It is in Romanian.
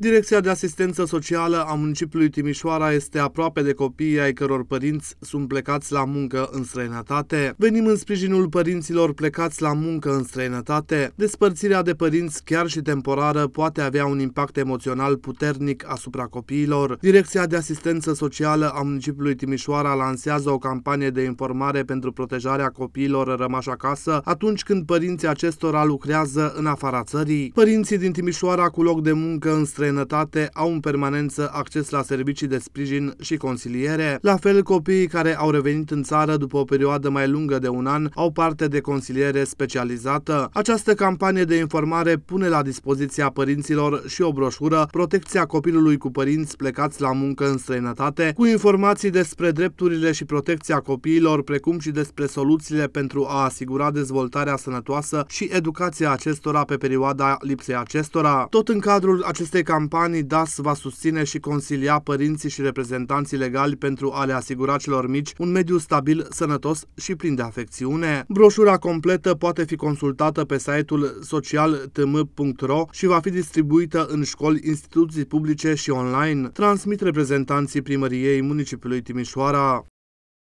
Direcția de asistență socială a municipiului Timișoara este aproape de copiii ai căror părinți sunt plecați la muncă în străinătate. Venim în sprijinul părinților plecați la muncă în străinătate. Despărțirea de părinți, chiar și temporară, poate avea un impact emoțional puternic asupra copiilor. Direcția de asistență socială a municipiului Timișoara lansează o campanie de informare pentru protejarea copiilor rămași acasă atunci când părinții acestora lucrează în afara țării. Părinții din Timișoara cu loc de muncă în străinătate străinătate au în permanență acces la servicii de sprijin și consiliere. La fel, copiii care au revenit în țară după o perioadă mai lungă de un an au parte de consiliere specializată. Această campanie de informare pune la dispoziția părinților și o broșură Protecția copilului cu părinți plecați la muncă în străinătate, cu informații despre drepturile și protecția copiilor, precum și despre soluțiile pentru a asigura dezvoltarea sănătoasă și educația acestora pe perioada lipsei acestora. Tot în cadrul acestei campanii, DAS va susține și consilia părinții și reprezentanții legali pentru a le asigura celor mici un mediu stabil, sănătos și plin de afecțiune. Broșura completă poate fi consultată pe site-ul socialtm.ro și va fi distribuită în școli, instituții publice și online, transmit reprezentanții primăriei municipiului Timișoara.